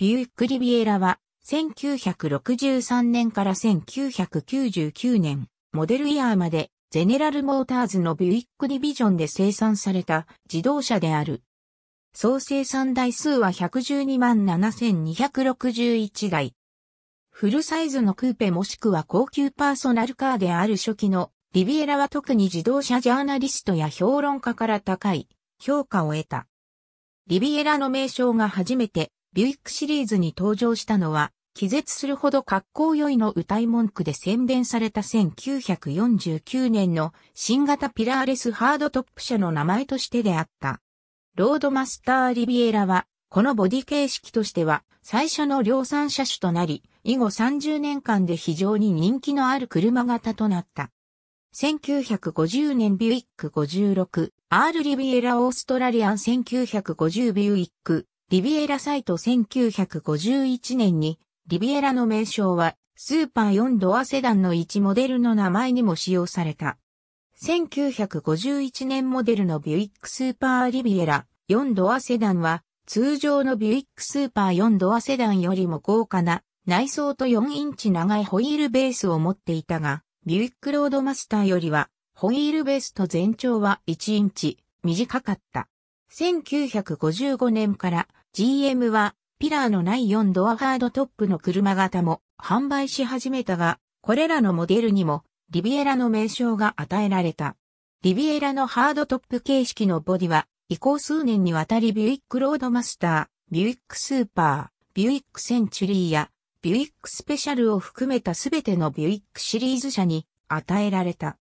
ビューク・リビエラは、1963年から1999年、モデルイヤーまで、ゼネラルモーターズのビュイックディビジョンで生産された自動車である。総生産台数は1127,261台。フルサイズのクーペもしくは高級パーソナルカーである初期のリビエラは特に自動車ジャーナリストや評論家から高い評価を得た。リビエラの名称が初めてビュイックシリーズに登場したのは、気絶するほど格好良いの歌い文句で宣伝された1949年の新型ピラーレスハードトップ車の名前としてであった。ロードマスターリビエラは、このボディ形式としては最初の量産車種となり、以後30年間で非常に人気のある車型となった。1950年ビュイック56、R リビエラオーストラリアン1950ビュイックリビエラサイト1951年に、リビエラの名称は、スーパー4ドアセダンの1モデルの名前にも使用された。1951年モデルのビュイックスーパーリビエラ4ドアセダンは、通常のビュイックスーパー4ドアセダンよりも豪華な内装と4インチ長いホイールベースを持っていたが、ビュイックロードマスターよりは、ホイールベースと全長は1インチ短かった。1955年から GM は、ピラーのない4ドアハードトップの車型も販売し始めたが、これらのモデルにも、リビエラの名称が与えられた。リビエラのハードトップ形式のボディは、以降数年にわたりビュイックロードマスター、ビュイックスーパー、ビュイックセンチュリーや、ビュイックスペシャルを含めたすべてのビュイックシリーズ車に与えられた。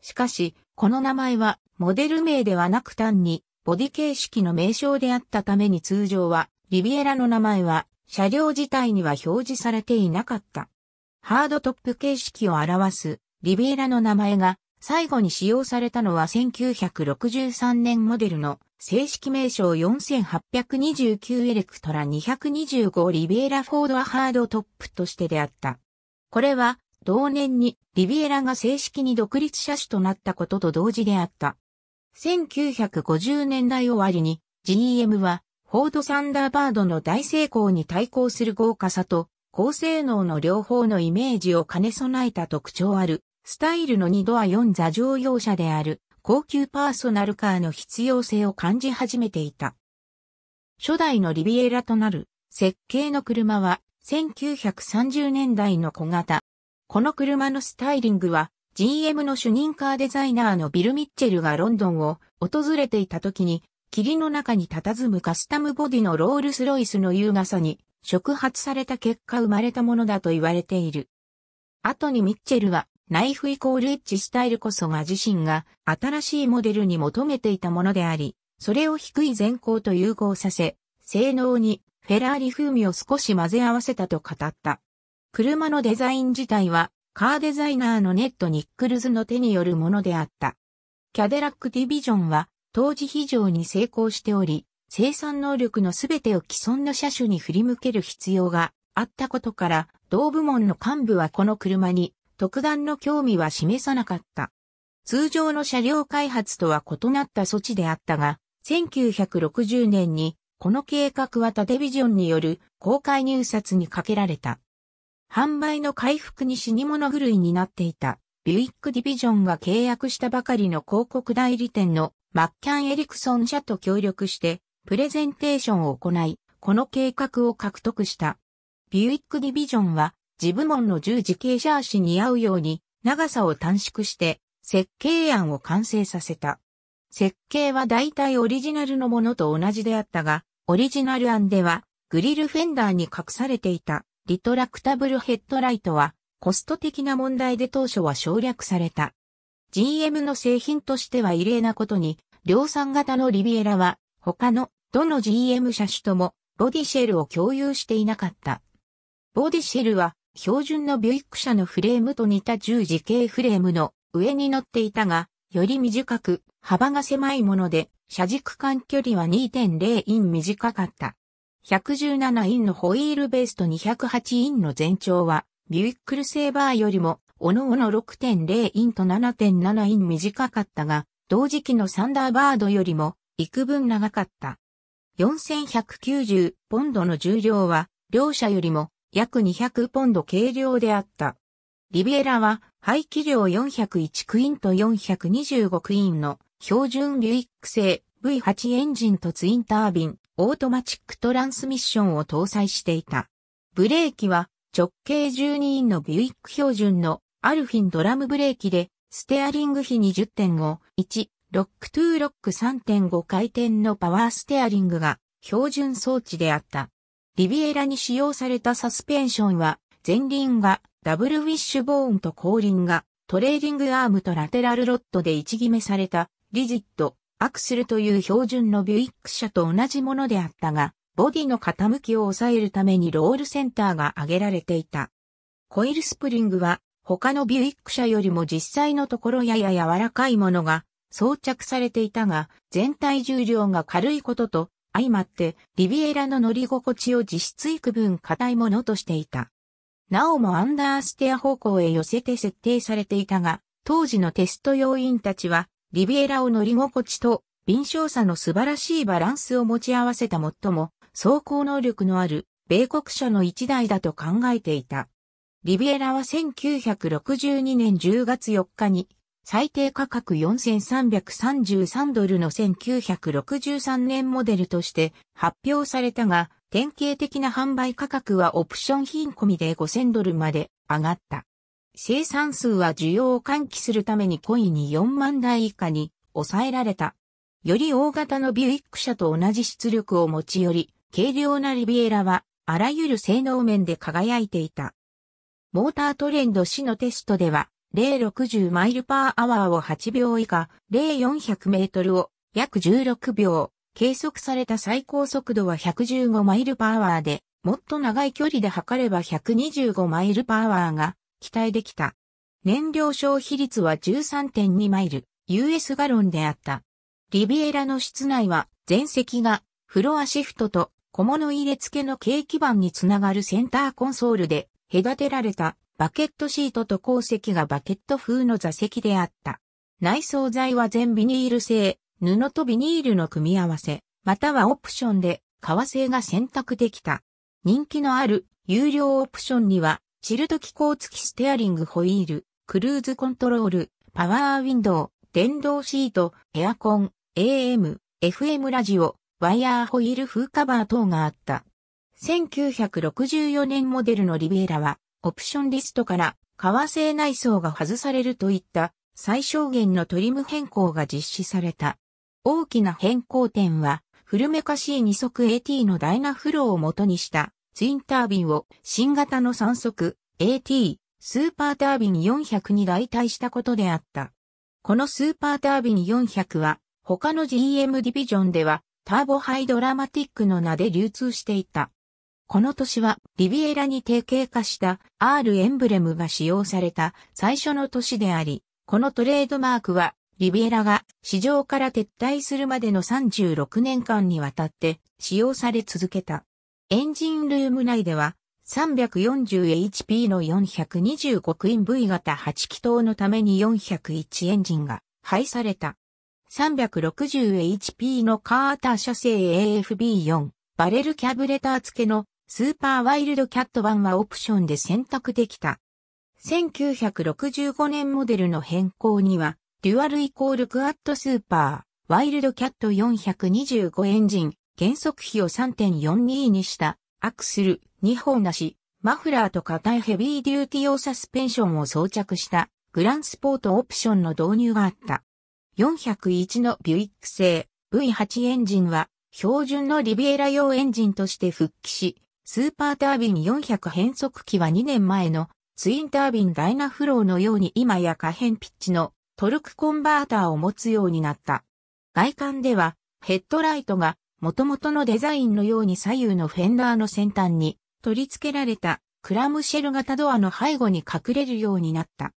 しかし、この名前はモデル名ではなく単にボディ形式の名称であったために通常は、リビエラの名前は、車両自体には表示されていなかった。ハードトップ形式を表す、リビエラの名前が、最後に使用されたのは1963年モデルの正式名称4829エレクトラ225リビエラフォードアハードトップとしてであった。これは同年にリビエラが正式に独立車種となったことと同時であった。1950年代終わりに GM はフォードサンダーバードの大成功に対抗する豪華さと高性能の両方のイメージを兼ね備えた特徴あるスタイルの2ドア4座乗用車である高級パーソナルカーの必要性を感じ始めていた。初代のリビエラとなる設計の車は1930年代の小型。この車のスタイリングは GM の主任カーデザイナーのビル・ミッチェルがロンドンを訪れていた時に、霧の中に佇むカスタムボディのロールスロイスの優雅さに触発された結果生まれたものだと言われている。後にミッチェルは、ナイフイコールエッジスタイルこそが自身が新しいモデルに求めていたものであり、それを低い前行と融合させ、性能にフェラーリ風味を少し混ぜ合わせたと語った。車のデザイン自体はカーデザイナーのネット・ニックルズの手によるものであった。キャデラック・ディビジョンは当時非常に成功しており、生産能力のすべてを既存の車種に振り向ける必要があったことから、同部門の幹部はこの車に特段の興味は示さなかった。通常の車両開発とは異なった措置であったが、1960年にこの計画はタデビジョンによる公開入札にかけられた。販売の回復に死に物狂いになっていた、ビュイックディビジョンが契約したばかりの広告代理店のマッキャン・エリクソン社と協力して、プレゼンテーションを行い、この計画を獲得した。ビュイックディビジョンは、自部門の十字形シャーシに合うように、長さを短縮して、設計案を完成させた。設計は大体オリジナルのものと同じであったが、オリジナル案では、グリルフェンダーに隠されていたリトラクタブルヘッドライトは、コスト的な問題で当初は省略された。GM の製品としては異例なことに、量産型のリビエラは、他のどの GM 車種ともボディシェルを共有していなかった。ボディシェルは標準のビュイック車のフレームと似た十字形フレームの上に乗っていたが、より短く幅が狭いもので、車軸間距離は2.0イン短かった。117インのホイールベースと208インの全長は、ビュイックルセーバーよりも、おのおの6.0インと7.7イン短かったが、同時期のサンダーバードよりも、幾分長かった。4190ポンドの重量は、両者よりも約200ポンド軽量であった。リビエラは、排気量401クイーンと425クイーンの標準ビュイック製 V8 エンジンとツインタービンオートマチックトランスミッションを搭載していた。ブレーキは直径12インのビュイック標準のアルフィンドラムブレーキで、ステアリング比20.5、1、ロックトゥーロック3.5回転のパワーステアリングが標準装置であった。リビエラに使用されたサスペンションは、前輪がダブルウィッシュボーンと後輪がトレーディングアームとラテラルロッドで位置決めされたリジットアクセルという標準のビュイック車と同じものであったが、ボディの傾きを抑えるためにロールセンターが挙げられていた。コイルスプリングは他のビュイック車よりも実際のところやや柔らかいものが装着されていたが、全体重量が軽いことと相まってリビエラの乗り心地を実質幾分硬いものとしていた。なおもアンダーステア方向へ寄せて設定されていたが、当時のテスト要員たちはリビエラを乗り心地と敏捷さの素晴らしいバランスを持ち合わせた最も走行能力のある米国車の一台だと考えていた。リビエラは1962年10月4日に最低価格4333ドルの1963年モデルとして発表されたが、典型的な販売価格はオプション品込みで5000ドルまで上がった。生産数は需要を喚起するために故意に4万台以下に抑えられた。より大型のビュイック車と同じ出力を持ち寄り、軽量なリビエラはあらゆる性能面で輝いていた。モータートレンド市のテストでは、060マイルパーアワーを8秒以下、0400メートルを約16秒、計測された最高速度は115マイルパーアワーで、もっと長い距離で測れば125マイルパーアワーが期待できた。燃料消費率は13.2マイル、US ガロンであった。リビエラの室内は全席がフロアシフトと小物入れ付けの軽基板につながるセンターコンソールで隔てられたバケットシートと鉱石がバケット風の座席であった。内装材は全ビニール製、布とビニールの組み合わせ、またはオプションで革製が選択できた。人気のある有料オプションにはシルト機構付きステアリングホイール、クルーズコントロール、パワーウィンドウ、電動シート、エアコン、AM、FM ラジオ、ワイヤーホイール風カバー等があった。1964年モデルのリベーラは、オプションリストから革製内装が外されるといった最小限のトリム変更が実施された。大きな変更点は、古めかしい二足 AT のダイナフローを元にしたツインタービンを新型の3速 AT スーパータービン400に代替したことであった。このスーパータービン400は他の GM ディビジョンではターボハイドラマティックの名で流通していた。この年はリビエラに定型化した R エンブレムが使用された最初の年であり、このトレードマークはリビエラが市場から撤退するまでの36年間にわたって使用され続けた。エンジンルーム内では 340HP の425クイン V 型8気筒のために401エンジンが配された。360HP のカーター車製 AFB4 バレルキャブレター付けのスーパーワイルドキャット版はオプションで選択できた。1965年モデルの変更には、デュアルイコールクアッドスーパー、ワイルドキャット425エンジン、減速比を3.42にしたアクスル2本なし、マフラーと硬いヘビーデューティ用サスペンションを装着したグランスポートオプションの導入があった。401のビュイック製 V8 エンジンは標準のリビエラ用エンジンとして復帰し、スーパータービン400変速機は2年前のツインタービンダイナフローのように今や可変ピッチのトルクコンバーターを持つようになった。外観ではヘッドライトが元々のデザインのように左右のフェンダーの先端に取り付けられたクラムシェル型ドアの背後に隠れるようになった。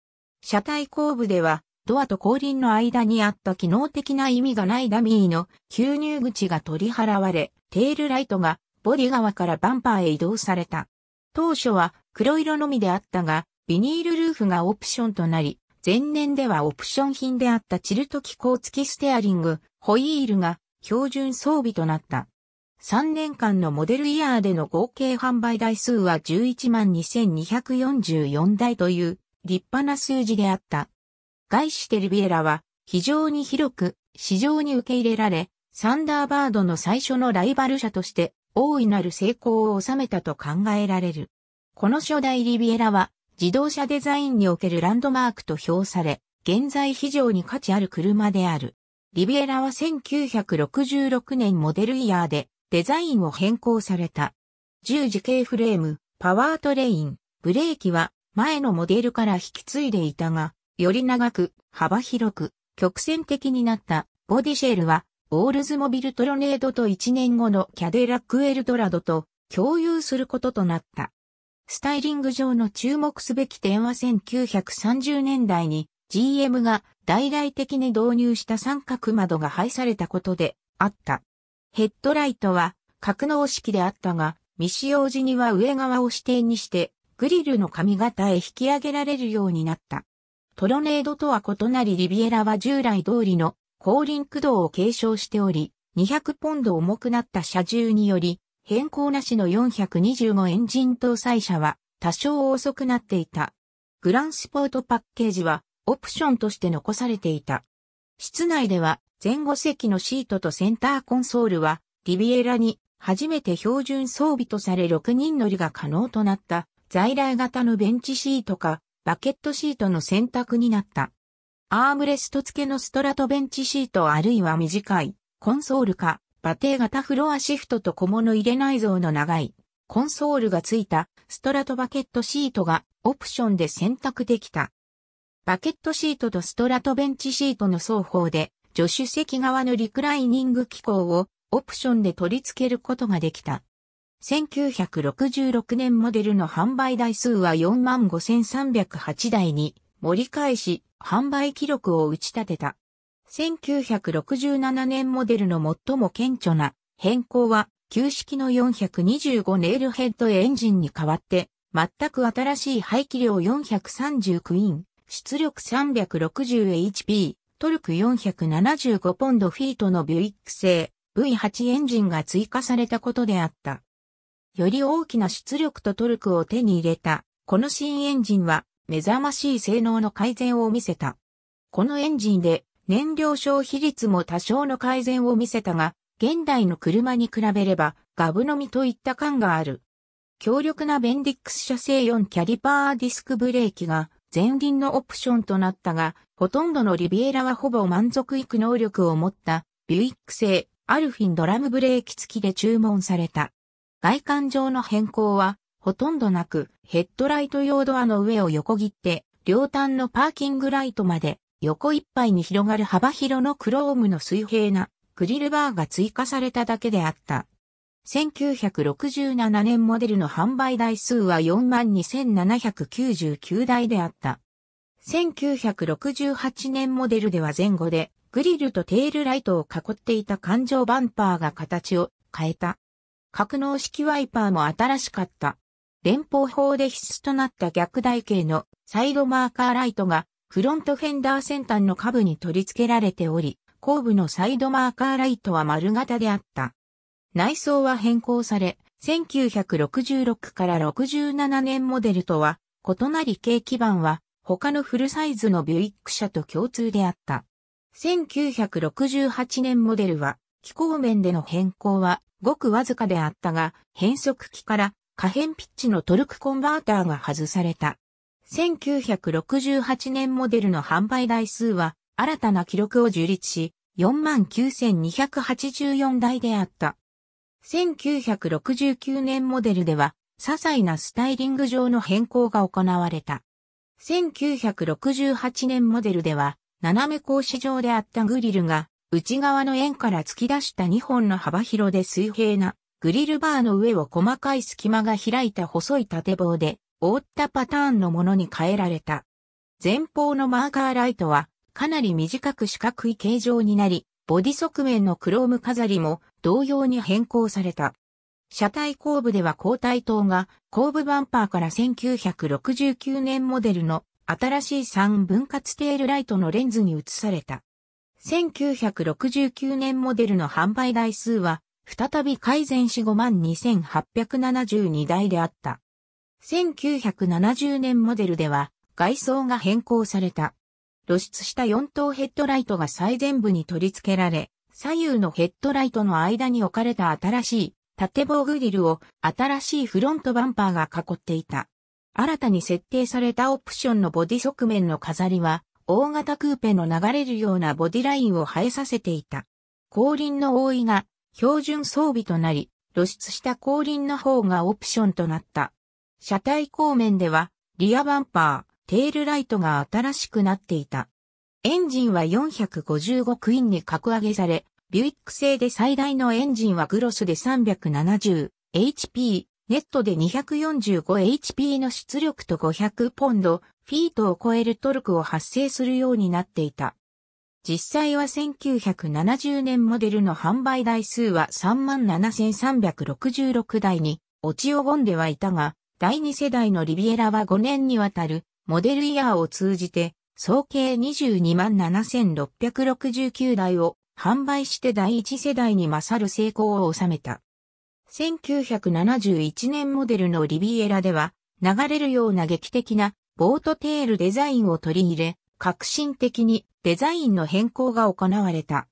車体後部ではドアと後輪の間にあった機能的な意味がないダミーの吸入口が取り払われ、テールライトがボディ側からバンパーへ移動された。当初は黒色のみであったが、ビニールルーフがオプションとなり、前年ではオプション品であったチルト機構付きステアリング、ホイールが標準装備となった。3年間のモデルイヤーでの合計販売台数は112,244台という立派な数字であった。外資テリビエラは非常に広く市場に受け入れられ、サンダーバードの最初のライバル車として大いなる成功を収めたと考えられる。この初代リビエラは自動車デザインにおけるランドマークと評され、現在非常に価値ある車である。リビエラは1966年モデルイヤーでデザインを変更された。十字形フレーム、パワートレイン、ブレーキは前のモデルから引き継いでいたが、より長く、幅広く、曲線的になったボディシェルは、オールズモビルトロネードと1年後のキャデラックエルドラドと共有することとなった。スタイリング上の注目すべき点は1930年代に GM が大々的に導入した三角窓が廃されたことであった。ヘッドライトは格納式であったが、未使用時には上側を指定にして、グリルの髪型へ引き上げられるようになった。トロネードとは異なりリビエラは従来通りの後輪駆動を継承しており、200ポンド重くなった車重により、変更なしの425エンジン搭載車は多少遅くなっていた。グランスポートパッケージはオプションとして残されていた。室内では前後席のシートとセンターコンソールはリビエラに初めて標準装備とされ6人乗りが可能となった在来型のベンチシートかバケットシートの選択になった。アームレスト付けのストラトベンチシートあるいは短いコンソールかバテー型フロアシフトと小物入れ内蔵の長いコンソールが付いたストラトバケットシートがオプションで選択できた。バケットシートとストラトベンチシートの双方で、助手席側のリクライニング機構をオプションで取り付けることができた。1966年モデルの販売台数は45,308台に盛り返し、販売記録を打ち立てた。1967年モデルの最も顕著な変更は、旧式の425ネイルヘッドエンジンに代わって、全く新しい排気量430クイーン出力 360HP、トルク475ポンドフィートのビュイック製 V8 エンジンが追加されたことであった。より大きな出力とトルクを手に入れた、この新エンジンは目覚ましい性能の改善を見せた。このエンジンで燃料消費率も多少の改善を見せたが、現代の車に比べればガブ飲みといった感がある。強力なベンディックス社製4キャリパーディスクブレーキが前輪のオプションとなったが、ほとんどのリビエラはほぼ満足いく能力を持ったビュイック製アルフィンドラムブレーキ付きで注文された。外観上の変更はほとんどなくヘッドライト用ドアの上を横切って両端のパーキングライトまで横いっぱいに広がる幅広のクロームの水平なグリルバーが追加されただけであった。1967年モデルの販売台数は42,799台であった。1968年モデルでは前後で、グリルとテールライトを囲っていた環状バンパーが形を変えた。格納式ワイパーも新しかった。連邦法で必須となった逆台形のサイドマーカーライトがフロントフェンダー先端の下部に取り付けられており、後部のサイドマーカーライトは丸型であった。内装は変更され、1966から67年モデルとは異なり軽基板は他のフルサイズのビュイック車と共通であった。1968年モデルは機構面での変更はごくわずかであったが、変速機から可変ピッチのトルクコンバーターが外された。1968年モデルの販売台数は新たな記録を樹立し、49,284台であった。1969年モデルでは、些細なスタイリング上の変更が行われた。1968年モデルでは、斜め格子状であったグリルが、内側の円から突き出した2本の幅広で水平な、グリルバーの上を細かい隙間が開いた細い縦棒で、覆ったパターンのものに変えられた。前方のマーカーライトは、かなり短く四角い形状になり、ボディ側面のクローム飾りも同様に変更された。車体後部では後体灯が後部バンパーから1969年モデルの新しい3分割テールライトのレンズに移された。1969年モデルの販売台数は再び改善し52,872台であった。1970年モデルでは外装が変更された。露出した4灯ヘッドライトが最前部に取り付けられ、左右のヘッドライトの間に置かれた新しい縦棒グリルを新しいフロントバンパーが囲っていた。新たに設定されたオプションのボディ側面の飾りは、大型クーペの流れるようなボディラインを生えさせていた。後輪の覆いが標準装備となり、露出した後輪の方がオプションとなった。車体後面では、リアバンパー、テールライトが新しくなっていた。エンジンは455クインに格上げされ、ビュイック製で最大のエンジンはグロスで 370HP、ネットで 245HP の出力と500ポンド、フィートを超えるトルクを発生するようになっていた。実際は1970年モデルの販売台数は37,366台に落ちおごんではいたが、第2世代のリビエラは5年にわたるモデルイヤーを通じて、総計22万7669台を販売して第一世代に勝る成功を収めた。1971年モデルのリビエラでは、流れるような劇的なボートテールデザインを取り入れ、革新的にデザインの変更が行われた。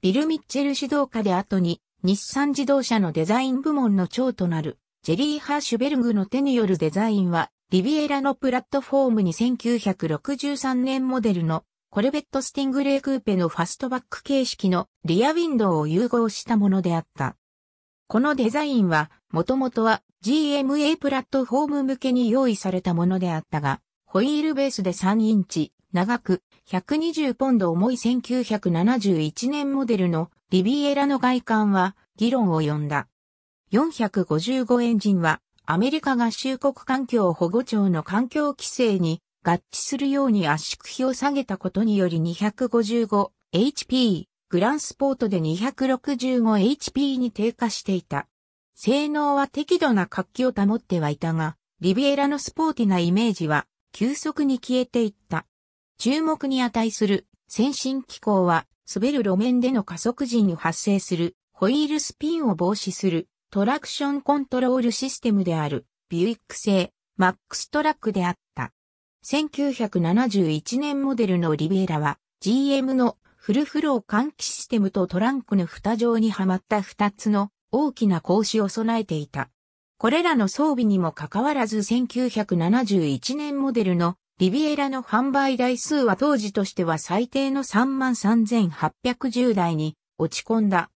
ビル・ミッチェル指導下で後に日産自動車のデザイン部門の長となるジェリー・ハーシュベルグの手によるデザインはリビエラのプラットフォームに1963年モデルのコルベットスティングレークーペのファストバック形式のリアウィンドウを融合したものであった。このデザインは、もともとは GMA プラットフォーム向けに用意されたものであったが、ホイールベースで3インチ、長く、120ポンド重い1971年モデルのリビエラの外観は議論を呼んだ。455エンジンはアメリカ合衆国環境保護庁の環境規制に合致するように圧縮比を下げたことにより 255HP、グランスポートで 265HP に低下していた。性能は適度な活気を保ってはいたが、リビエラのスポーティなイメージは急速に消えていった。注目に値する先進機構は滑る路面での加速時に発生するホイールスピンを防止するトラクションコントロールシステムであるビュイック製マックストラックであった。1971年モデルのリビエラは GM のフルフロー換気システムとトランクの蓋状にはまった2つの大きな格子を備えていた。これらの装備にもかかわらず1971年モデルのリビエラの販売台数は当時としては最低の33,810台に落ち込んだ。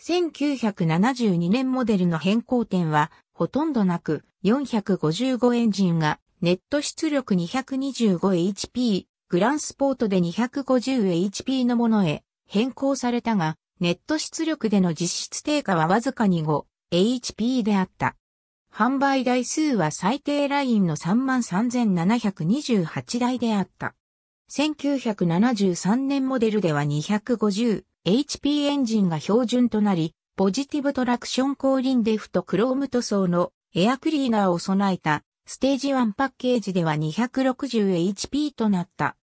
1972年モデルの変更点はほとんどなく455エンジンがネット出力 225HP、グランスポートで 250HP のものへ変更されたが、ネット出力での実質低下はわずかに 5HP であった。販売台数は最低ラインの33,728台であった。1973年モデルでは 250HP エンジンが標準となり、ポジティブトラクション後輪デフとクローム塗装のエアクリーナーを備えたステージ1パッケージでは 260HP となった。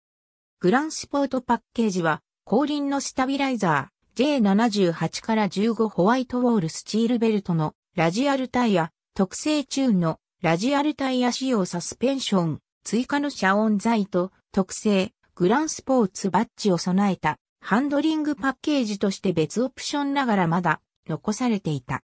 グランスポートパッケージは、後輪のスタビライザー J78 から15ホワイトウォールスチールベルトのラジアルタイヤ、特製チューンのラジアルタイヤ仕様サスペンション、追加の遮音材と特製グランスポーツバッジを備えたハンドリングパッケージとして別オプションながらまだ残されていた。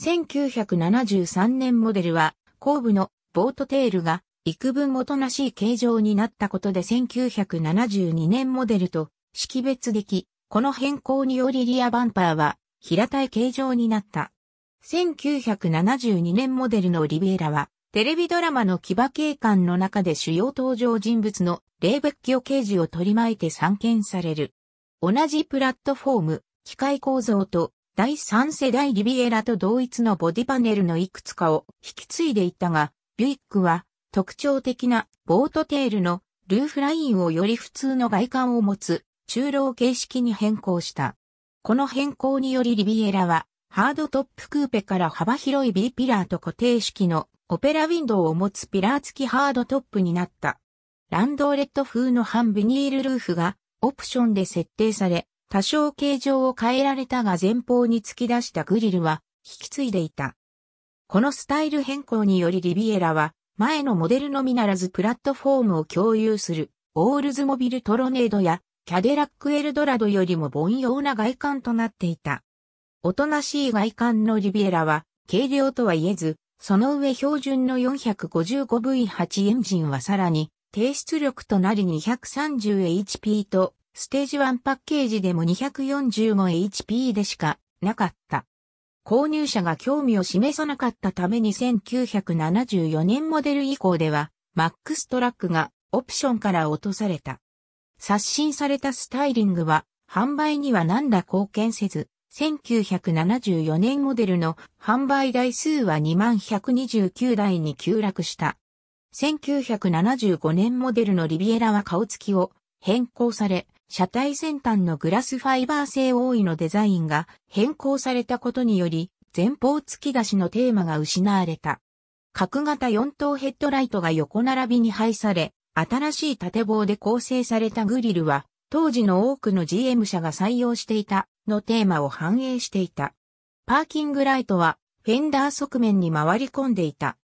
1973年モデルは後部のボートテールが幾分おとなしい形状になったことで1972年モデルと識別でき、この変更によりリアバンパーは平たい形状になった。1972年モデルのリビエラは、テレビドラマの騎馬警官の中で主要登場人物のレイベッキオ刑事を取り巻いて参見される。同じプラットフォーム、機械構造と第三世代リビエラと同一のボディパネルのいくつかを引き継いでいったが、ビュイックは特徴的なボートテールのルーフラインをより普通の外観を持つ中老形式に変更した。この変更によりリビエラはハードトップクーペから幅広い B ピラーと固定式のオペラウィンドウを持つピラー付きハードトップになった。ランドーレット風の半ビニールルーフがオプションで設定され、多少形状を変えられたが前方に突き出したグリルは引き継いでいた。このスタイル変更によりリビエラは、前のモデルのみならずプラットフォームを共有する、オールズモビルトロネードや、キャデラックエルドラドよりも凡庸な外観となっていた。おとなしい外観のリビエラは、軽量とは言えず、その上標準の 455V8 エンジンはさらに、低出力となり 230HP と、ステージ1パッケージでも 245HP でしかなかった。購入者が興味を示さなかったために1974年モデル以降では、マックストラックがオプションから落とされた。刷新されたスタイリングは、販売には何ら貢献せず、1974年モデルの販売台数は2129台に急落した。1975年モデルのリビエラは顔つきを変更され、車体先端のグラスファイバー製多いのデザインが変更されたことにより、前方突き出しのテーマが失われた。角型4等ヘッドライトが横並びに配され、新しい縦棒で構成されたグリルは、当時の多くの GM 車が採用していたのテーマを反映していた。パーキングライトはフェンダー側面に回り込んでいた。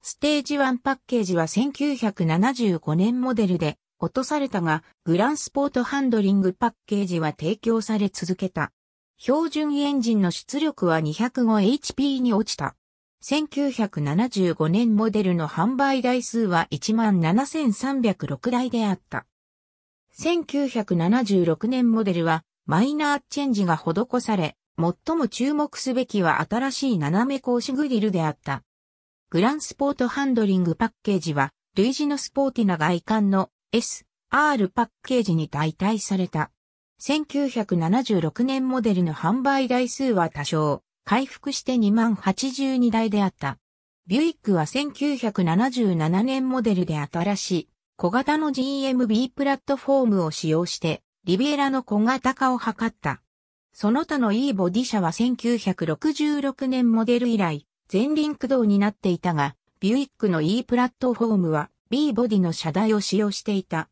ステージ1パッケージは1975年モデルで落とされたが、グランスポートハンドリングパッケージは提供され続けた。標準エンジンの出力は 205HP に落ちた。1975年モデルの販売台数は17,306台であった。1976年モデルはマイナーチェンジが施され、最も注目すべきは新しい斜め格子グリルであった。グランスポートハンドリングパッケージは、類似のスポーティな外観の SR パッケージに代替された。1976年モデルの販売台数は多少、回復して2 0 82台であった。ビュイックは1977年モデルで新しい小型の GMB プラットフォームを使用してリビエラの小型化を図った。その他の E ボディ車は1966年モデル以来全輪駆動になっていたが、ビュイックの E プラットフォームは B ボディの車台を使用していた。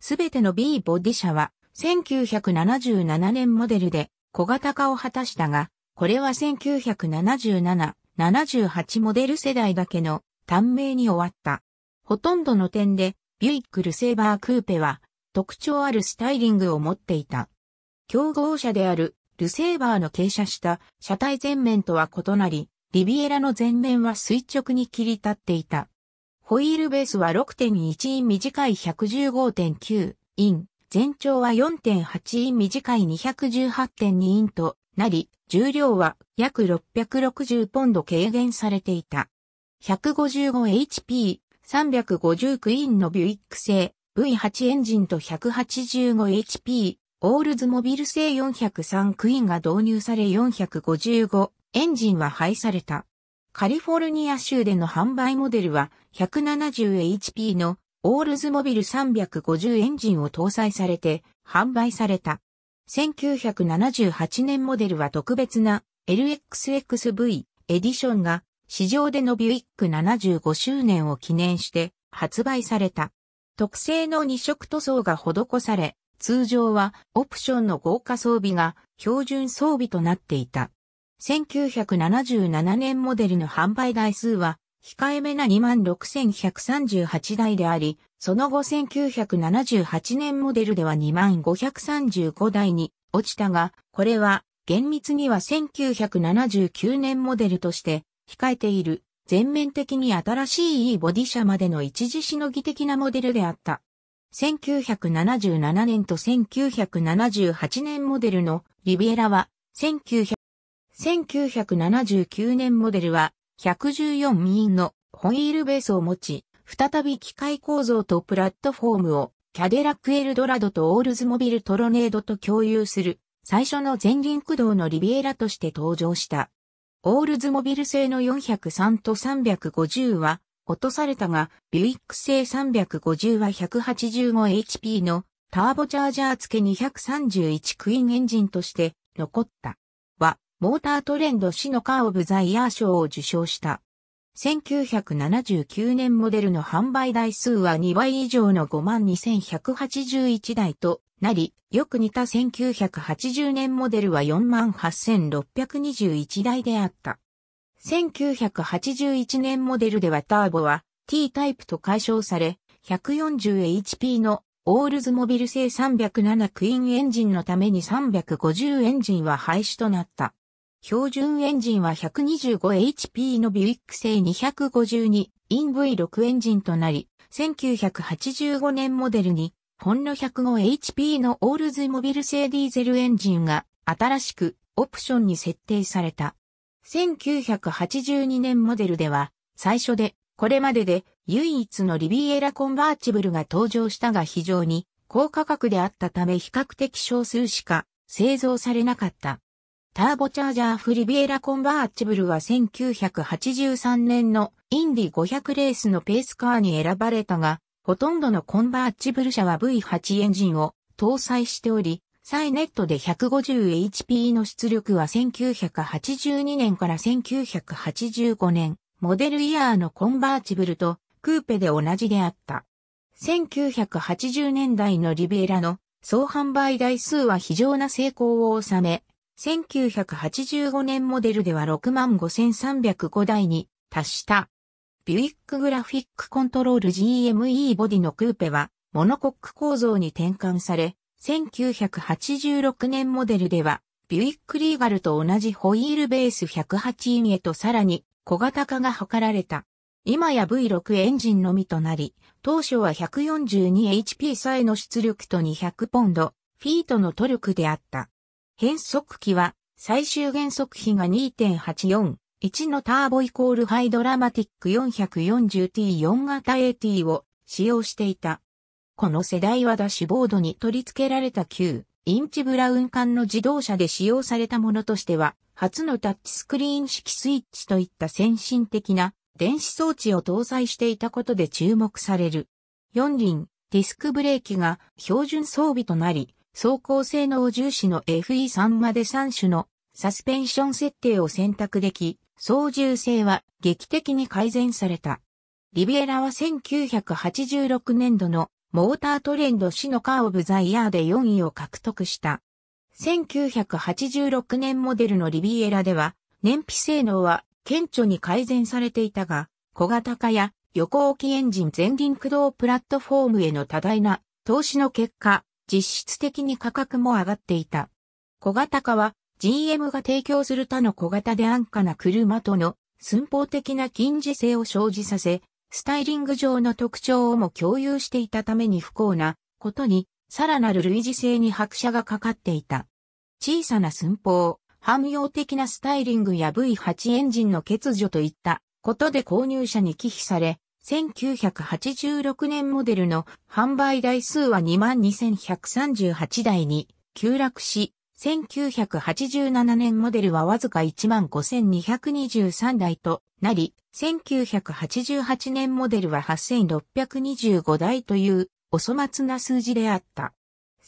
すべての B ボディ車は1977年モデルで小型化を果たしたが、これは1977、78モデル世代だけの短命に終わった。ほとんどの点でビュイックルセーバークーペは特徴あるスタイリングを持っていた。競合車であるルセーバーの傾斜した車体前面とは異なり、リビエラの前面は垂直に切り立っていた。ホイールベースは6.1イン短い115.9イン、全長は4.8イン短い218.2インとなり、重量は約660ポンド軽減されていた。155HP、359インのビュイック製 V8 エンジンと 185HP、オールズモビル製403クイーンが導入され455エンジンは廃された。カリフォルニア州での販売モデルは 170HP のオールズモビル350エンジンを搭載されて販売された。1978年モデルは特別な LXXV エディションが市場でのビュイック75周年を記念して発売された。特製の2色塗装が施され、通常はオプションの豪華装備が標準装備となっていた。1977年モデルの販売台数は、控えめな26,138台であり、その後1978年モデルでは2535台に落ちたが、これは厳密には1979年モデルとして控えている全面的に新しい E ボディ車までの一時しのぎ的なモデルであった。1977年と1978年モデルのリビエラは1979年モデルは114ミンのホイールベースを持ち、再び機械構造とプラットフォームをキャデラックエルドラドとオールズモビルトロネードと共有する最初の前輪駆動のリビエラとして登場した。オールズモビル製の403と350は落とされたが、ビュイック製350は 185HP のターボチャージャー付け231クイーンエンジンとして残った。モータートレンド誌のカー・オブ・ザ・イヤー賞を受賞した。1979年モデルの販売台数は2倍以上の52,181台となり、よく似た1980年モデルは48,621台であった。1981年モデルではターボは T タイプと解消され、140HP のオールズモビル製307クイーンエンジンのために350エンジンは廃止となった。標準エンジンは 125HP のビュイック製 252in-V6 エンジンとなり、1985年モデルに、ほんの 105HP のオールズモビル製ディーゼルエンジンが新しくオプションに設定された。1982年モデルでは、最初で、これまでで唯一のリビエラコンバーチブルが登場したが非常に高価格であったため比較的少数しか製造されなかった。ターボチャージャーフリビエラコンバーチブルは1983年のインディ500レースのペースカーに選ばれたが、ほとんどのコンバーチブル車は V8 エンジンを搭載しており、サイネットで 150HP の出力は1982年から1985年、モデルイヤーのコンバーチブルとクーペで同じであった。1980年代のリベエラの総販売台数は非常な成功を収め、1985年モデルでは65,305台に達した。ビュイックグラフィックコントロール GME ボディのクーペはモノコック構造に転換され、1986年モデルではビュイックリーガルと同じホイールベース108インへとさらに小型化が図られた。今や V6 エンジンのみとなり、当初は 142HP さえの出力と200ポンド、フィートのトルクであった。減速機は最終減速比が2.84。1のターボイコールハイドラマティック 440T4 型 AT を使用していた。この世代はダッシュボードに取り付けられた旧インチブラウン管の自動車で使用されたものとしては、初のタッチスクリーン式スイッチといった先進的な電子装置を搭載していたことで注目される。4輪、ディスクブレーキが標準装備となり、走行性能重視の FE3 まで3種のサスペンション設定を選択でき、操縦性は劇的に改善された。リビエラは1986年度のモータートレンド市のカーオブザイヤーで4位を獲得した。1986年モデルのリビエラでは燃費性能は顕著に改善されていたが、小型化や横置きエンジン前輪駆動プラットフォームへの多大な投資の結果、実質的に価格も上がっていた。小型化は GM が提供する他の小型で安価な車との寸法的な近似性を生じさせ、スタイリング上の特徴をも共有していたために不幸なことに、さらなる類似性に拍車がかかっていた。小さな寸法、汎用的なスタイリングや V8 エンジンの欠如といったことで購入者に忌避され、1986年モデルの販売台数は22,138台に急落し、1987年モデルはわずか15,223台となり、1988年モデルは8,625台というお粗末な数字であった。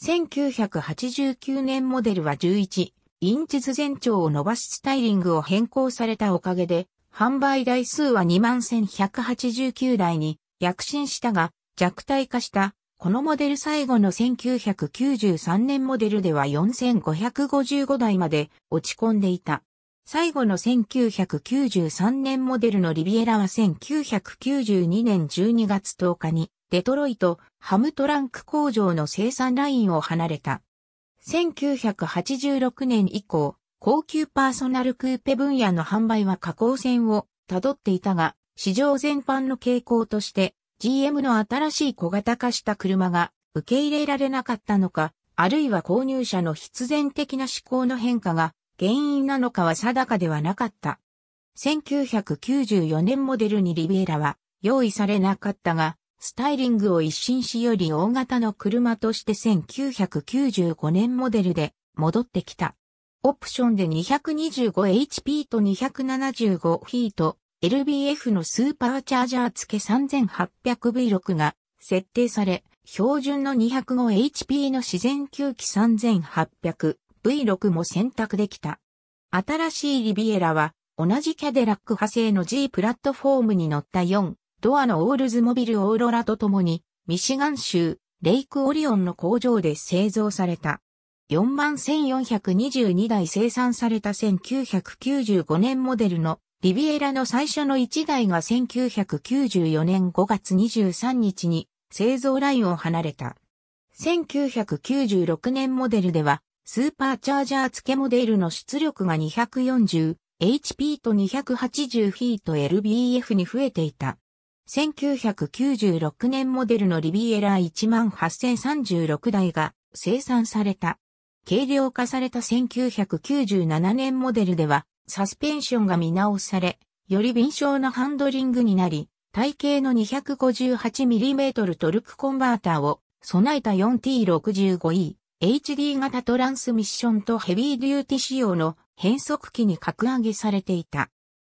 1989年モデルは11インチ図全長を伸ばしスタイリングを変更されたおかげで販売台数は21,189台に躍進したが弱体化したこのモデル最後の1993年モデルでは4555台まで落ち込んでいた。最後の1993年モデルのリビエラは1992年12月10日にデトロイトハムトランク工場の生産ラインを離れた。1986年以降、高級パーソナルクーペ分野の販売は下降線をたどっていたが、市場全般の傾向として、GM の新しい小型化した車が受け入れられなかったのか、あるいは購入者の必然的な思考の変化が原因なのかは定かではなかった。1994年モデルにリビエラは用意されなかったが、スタイリングを一新しより大型の車として1995年モデルで戻ってきた。オプションで 225HP と 275F と LBF のスーパーチャージャー付け 3800V6 が設定され、標準の 205HP の自然吸気 3800V6 も選択できた。新しいリビエラは同じキャデラック派生の G プラットフォームに乗った4ドアのオールズモビルオーロラと共にミシガン州レイクオリオンの工場で製造された。41,422台生産された1995年モデルのリビエラの最初の1台が1994年5月23日に製造ラインを離れた。1996年モデルではスーパーチャージャー付けモデルの出力が 240HP と 280F ト LBF に増えていた。1996年モデルのリビエラ18036台が生産された。軽量化された1997年モデルでは、サスペンションが見直され、より敏捷なハンドリングになり、体型の 258mm トルクコンバーターを備えた 4T65E、HD 型トランスミッションとヘビーデューティ仕様の変速機に格上げされていた。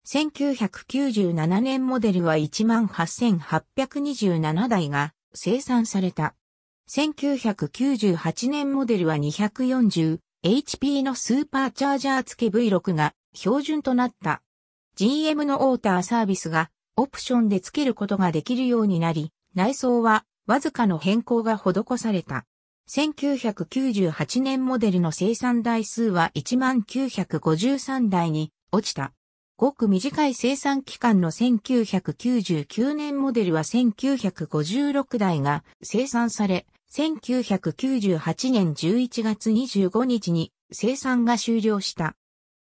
1997年モデルは18,827台が生産された。1998年モデルは 240HP のスーパーチャージャー付け V6 が標準となった。GM のオーターサービスがオプションで付けることができるようになり、内装はわずかの変更が施された。1998年モデルの生産台数は1953台に落ちた。ごく短い生産期間の1999年モデルは1956台が生産され、1998年11月25日に生産が終了した。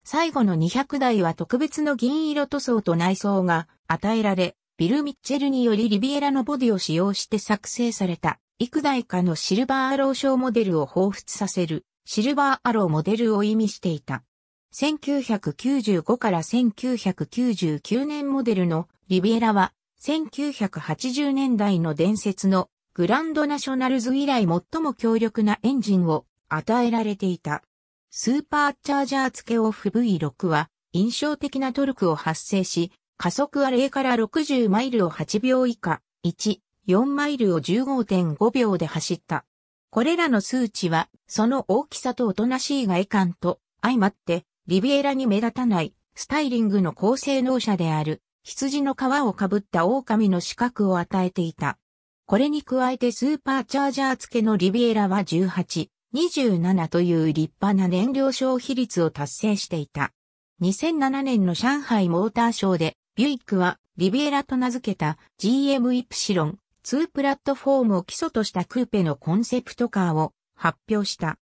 最後の200台は特別の銀色塗装と内装が与えられ、ビル・ミッチェルによりリビエラのボディを使用して作成された、幾代かのシルバーアロー賞モデルを彷彿させる、シルバーアローモデルを意味していた。1995から1999年モデルのリビエラは1980年代の伝説のグランドナショナルズ以来最も強力なエンジンを与えられていた。スーパーチャージャー付けオフ V6 は印象的なトルクを発生し、加速は0から60マイルを8秒以下、1、4マイルを15.5秒で走った。これらの数値は、その大きさとおとなしい外観と、相まって、リビエラに目立たない、スタイリングの高性能車である、羊の皮をかぶった狼の資格を与えていた。これに加えてスーパーチャージャー付けのリビエラは18、27という立派な燃料消費率を達成していた。2007年の上海モーターショーで、ビュイックはリビエラと名付けた GM イプシロン2プラットフォームを基礎としたクーペのコンセプトカーを発表した。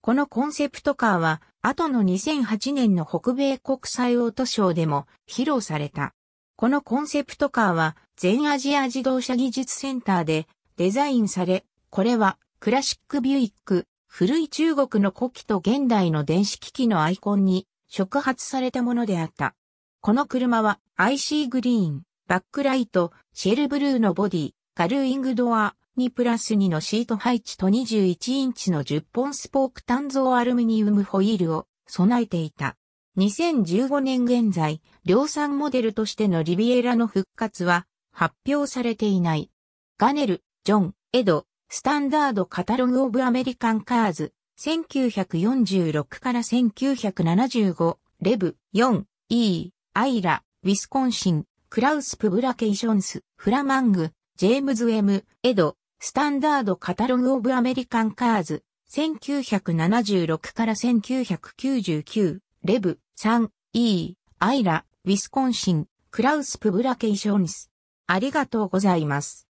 このコンセプトカーは、後の2008年の北米国際オートショーでも披露された。このコンセプトカーは全アジア自動車技術センターでデザインされ、これはクラシックビュイック、古い中国の古希と現代の電子機器のアイコンに触発されたものであった。この車は IC グリーン、バックライト、シェルブルーのボディ、カルーイングドア、2プラス2のシート配置と21インチの10本スポーク単造アルミニウムホイールを備えていた。2015年現在、量産モデルとしてのリビエラの復活は発表されていない。ガネル、ジョン、エド、スタンダードカタログオブアメリカンカーズ、1946から1975、レブ、4、E、アイラ、ウィスコンシン、クラウス・プブラケーションス、フラマング、ジェームズ・ M、エド、スタンダードカタログオブアメリカンカーズ、1976から1999、レブ、サン、イー、アイラ、ウィスコンシン、クラウス・プブラケイションス。ありがとうございます。